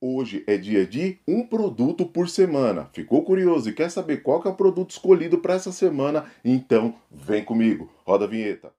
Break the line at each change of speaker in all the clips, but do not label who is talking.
Hoje é dia de um produto por semana. Ficou curioso e quer saber qual é o produto escolhido para essa semana? Então vem comigo. Roda a vinheta.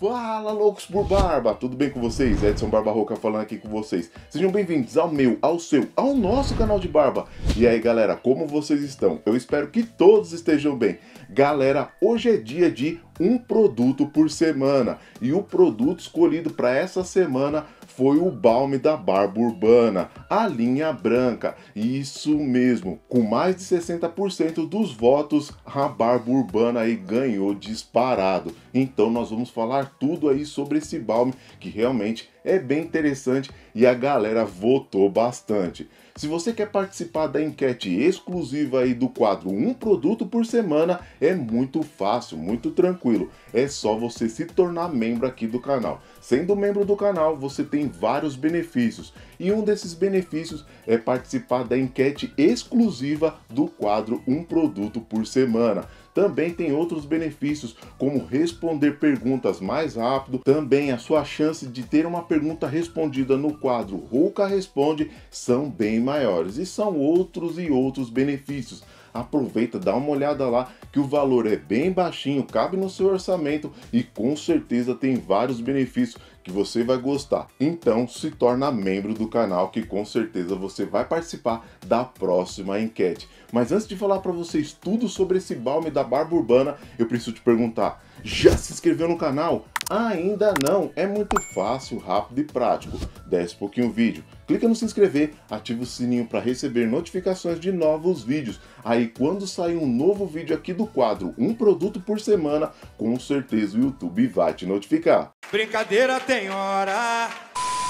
Fala loucos por barba, tudo bem com vocês? Edson Barba Roca falando aqui com vocês. Sejam bem-vindos ao meu, ao seu, ao nosso canal de barba. E aí galera, como vocês estão? Eu espero que todos estejam bem. Galera, hoje é dia de um produto por semana. E o produto escolhido para essa semana foi o balme da Barba Urbana, a linha branca. Isso mesmo, com mais de 60% dos votos, a Barba Urbana aí ganhou disparado. Então nós vamos falar tudo aí sobre esse balme que realmente é bem interessante e a galera votou bastante. Se você quer participar da enquete exclusiva aí do quadro Um Produto por Semana, é muito fácil, muito tranquilo. É só você se tornar membro aqui do canal. Sendo membro do canal, você tem vários benefícios, e um desses benefícios é participar da enquete exclusiva do quadro Um Produto por Semana. Também tem outros benefícios, como responder perguntas mais rápido, também a sua chance de ter uma pergunta respondida no quadro Ruka Responde são bem maiores, e são outros e outros benefícios aproveita, dá uma olhada lá, que o valor é bem baixinho, cabe no seu orçamento e com certeza tem vários benefícios que você vai gostar. Então se torna membro do canal que com certeza você vai participar da próxima enquete. Mas antes de falar para vocês tudo sobre esse balme da barba urbana, eu preciso te perguntar, já se inscreveu no canal? Ainda não, é muito fácil, rápido e prático. Desce um pouquinho o vídeo, clica no se inscrever, ativa o sininho para receber notificações de novos vídeos. Aí quando sair um novo vídeo aqui do quadro, um produto por semana, com certeza o YouTube vai te notificar. Brincadeira tem hora,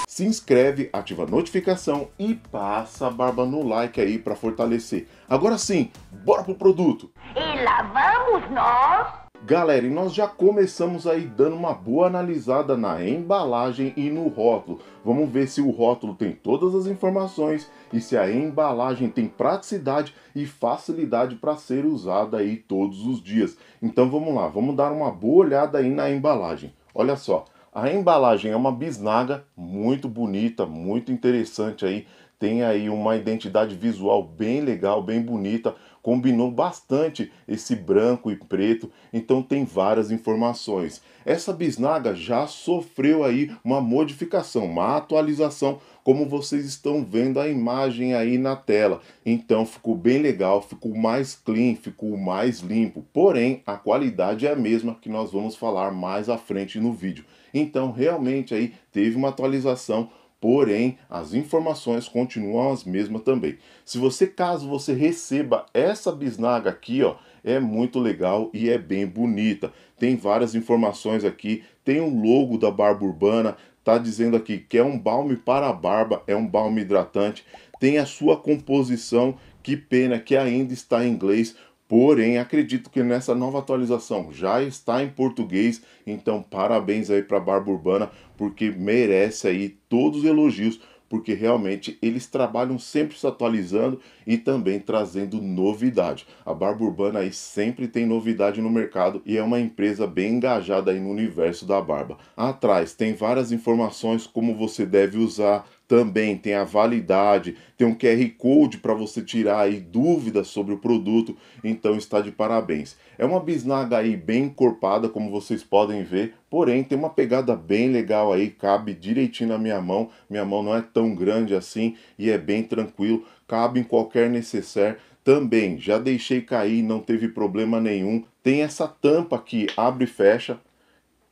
se inscreve, ativa a notificação e passa a barba no like aí para fortalecer. Agora sim, bora pro produto. E lá vamos nós Galera, e nós já começamos aí dando uma boa analisada na embalagem e no rótulo. Vamos ver se o rótulo tem todas as informações e se a embalagem tem praticidade e facilidade para ser usada aí todos os dias. Então vamos lá, vamos dar uma boa olhada aí na embalagem. Olha só, a embalagem é uma bisnaga muito bonita, muito interessante aí. Tem aí uma identidade visual bem legal, bem bonita combinou bastante esse branco e preto, então tem várias informações. Essa bisnaga já sofreu aí uma modificação, uma atualização, como vocês estão vendo a imagem aí na tela. Então ficou bem legal, ficou mais clean, ficou mais limpo. Porém, a qualidade é a mesma que nós vamos falar mais à frente no vídeo. Então realmente aí teve uma atualização porém as informações continuam as mesmas também. Se você, caso você receba essa bisnaga aqui, ó, é muito legal e é bem bonita. Tem várias informações aqui, tem o um logo da Barba Urbana, tá dizendo aqui que é um balme para a barba, é um balme hidratante, tem a sua composição, que pena que ainda está em inglês, Porém, acredito que nessa nova atualização já está em português, então parabéns aí para Barba Urbana, porque merece aí todos os elogios, porque realmente eles trabalham sempre se atualizando e também trazendo novidade. A Barba Urbana aí sempre tem novidade no mercado e é uma empresa bem engajada aí no universo da barba. Atrás tem várias informações como você deve usar, também tem a validade, tem um QR Code para você tirar aí dúvidas sobre o produto, então está de parabéns. É uma bisnaga aí bem encorpada, como vocês podem ver, porém tem uma pegada bem legal aí, cabe direitinho na minha mão, minha mão não é tão grande assim e é bem tranquilo, cabe em qualquer necessaire, também já deixei cair, não teve problema nenhum. Tem essa tampa que abre e fecha.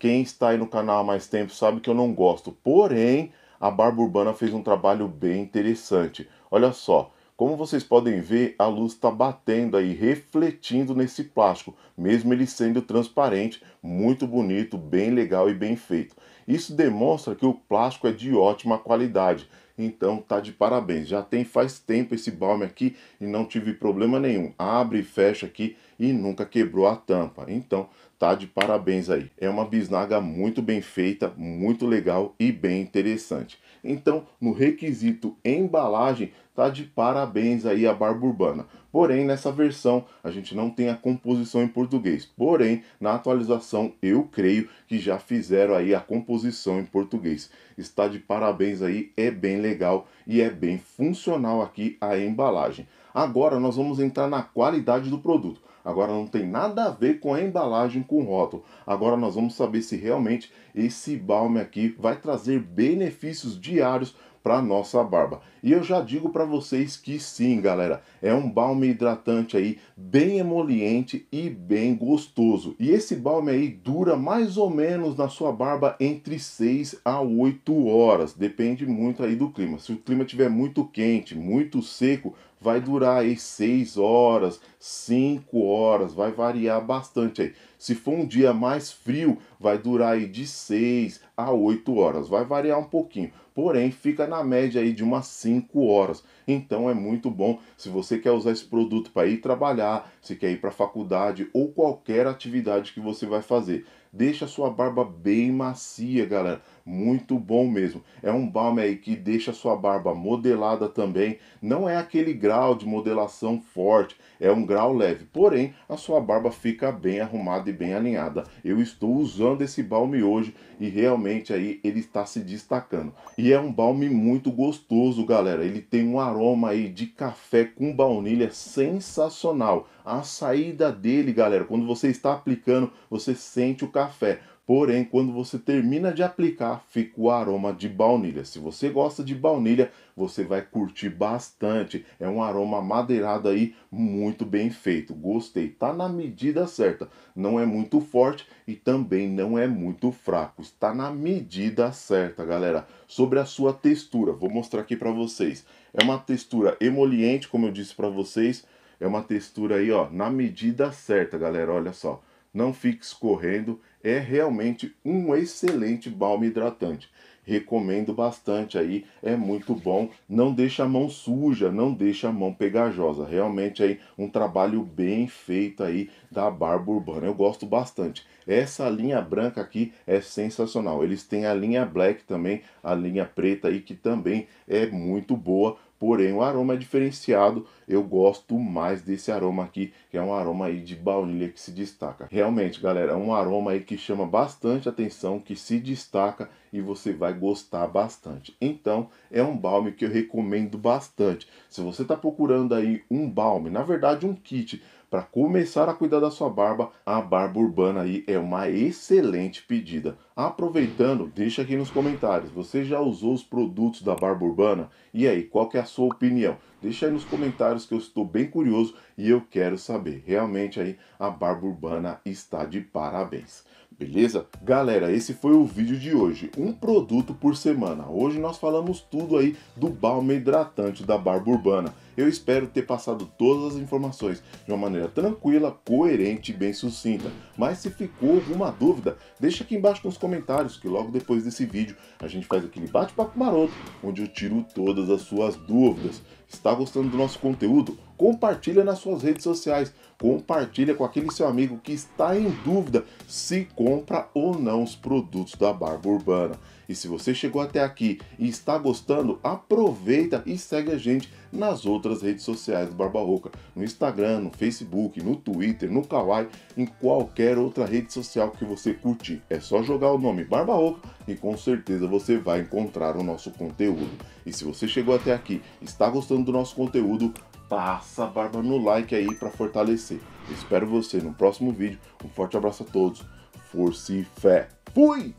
Quem está aí no canal há mais tempo sabe que eu não gosto. Porém, a Barba Urbana fez um trabalho bem interessante. Olha só, como vocês podem ver, a luz está batendo aí, refletindo nesse plástico, mesmo ele sendo transparente, muito bonito, bem legal e bem feito. Isso demonstra que o plástico é de ótima qualidade, então tá de parabéns. Já tem faz tempo esse balme aqui e não tive problema nenhum. Abre e fecha aqui e nunca quebrou a tampa. Então tá de parabéns aí. É uma bisnaga muito bem feita, muito legal e bem interessante. Então, no requisito embalagem, tá de parabéns aí a Barba Urbana. Porém, nessa versão a gente não tem a composição em português. Porém, na atualização eu creio que já fizeram aí a composição em português. Está de parabéns aí, é bem legal e é bem funcional aqui a embalagem. Agora nós vamos entrar na qualidade do produto. Agora não tem nada a ver com a embalagem com rótulo. Agora nós vamos saber se realmente esse balme aqui vai trazer benefícios diários para nossa barba. E eu já digo para vocês que sim, galera, é um balme hidratante aí bem emoliente e bem gostoso. E esse balme aí dura mais ou menos na sua barba entre 6 a 8 horas, depende muito aí do clima. Se o clima estiver muito quente, muito seco, vai durar aí 6 horas, 5 horas, vai variar bastante aí. Se for um dia mais frio, vai durar aí de 6 a 8 horas, vai variar um pouquinho. Porém, fica na média aí de umas 5 horas. Então é muito bom se você quer usar esse produto para ir trabalhar, se quer ir para a faculdade ou qualquer atividade que você vai fazer. Deixa a sua barba bem macia, galera. Muito bom mesmo. É um balme aí que deixa a sua barba modelada também. Não é aquele grau de modelação forte, é um grau leve. Porém, a sua barba fica bem arrumada e bem alinhada. Eu estou usando esse balme hoje e realmente aí ele está se destacando. E é um balme muito gostoso, galera. Ele tem um aroma aí de café com baunilha sensacional. A saída dele, galera, quando você está aplicando, você sente o café. Porém, quando você termina de aplicar, fica o aroma de baunilha. Se você gosta de baunilha, você vai curtir bastante. É um aroma madeirado aí, muito bem feito. Gostei, tá na medida certa. Não é muito forte e também não é muito fraco. Está na medida certa, galera. Sobre a sua textura, vou mostrar aqui para vocês. É uma textura emoliente, como eu disse para vocês. É uma textura aí, ó, na medida certa, galera. Olha só, não fique escorrendo é realmente um excelente balme hidratante. Recomendo bastante aí, é muito bom, não deixa a mão suja, não deixa a mão pegajosa. Realmente aí um trabalho bem feito aí da Barba Urbana. Eu gosto bastante. Essa linha branca aqui é sensacional. Eles têm a linha black também, a linha preta aí que também é muito boa porém o aroma é diferenciado. Eu gosto mais desse aroma aqui, que é um aroma aí de baunilha que se destaca. Realmente, galera, é um aroma aí que chama bastante atenção, que se destaca e você vai gostar bastante. Então, é um balme que eu recomendo bastante. Se você está procurando aí um balme, na verdade um kit para começar a cuidar da sua barba, a barba urbana aí é uma excelente pedida. Aproveitando, deixa aqui nos comentários, você já usou os produtos da barba urbana? E aí, qual é a sua opinião? Deixa aí nos comentários que eu estou bem curioso e eu quero saber. Realmente aí a barba urbana está de parabéns. Beleza? Galera, esse foi o vídeo de hoje, um produto por semana. Hoje nós falamos tudo aí do balme hidratante da barba urbana. Eu espero ter passado todas as informações de uma maneira tranquila, coerente e bem sucinta. Mas se ficou alguma dúvida, deixa aqui embaixo nos comentários que logo depois desse vídeo a gente faz aquele bate-papo maroto onde eu tiro todas as suas dúvidas. Está gostando do nosso conteúdo? Compartilha nas suas redes sociais, compartilha com aquele seu amigo que está em dúvida se compra ou não os produtos da Barba Urbana. E se você chegou até aqui e está gostando, aproveita e segue a gente nas outras redes sociais do Barba Roca, no Instagram, no Facebook, no Twitter, no Kawaii, em qualquer outra rede social que você curtir. É só jogar o nome Barba Roca e com certeza você vai encontrar o nosso conteúdo. E se você chegou até aqui, está gostando do nosso conteúdo, passa a barba no like aí para fortalecer. Eu espero você no próximo vídeo. Um forte abraço a todos. Força e fé. Fui!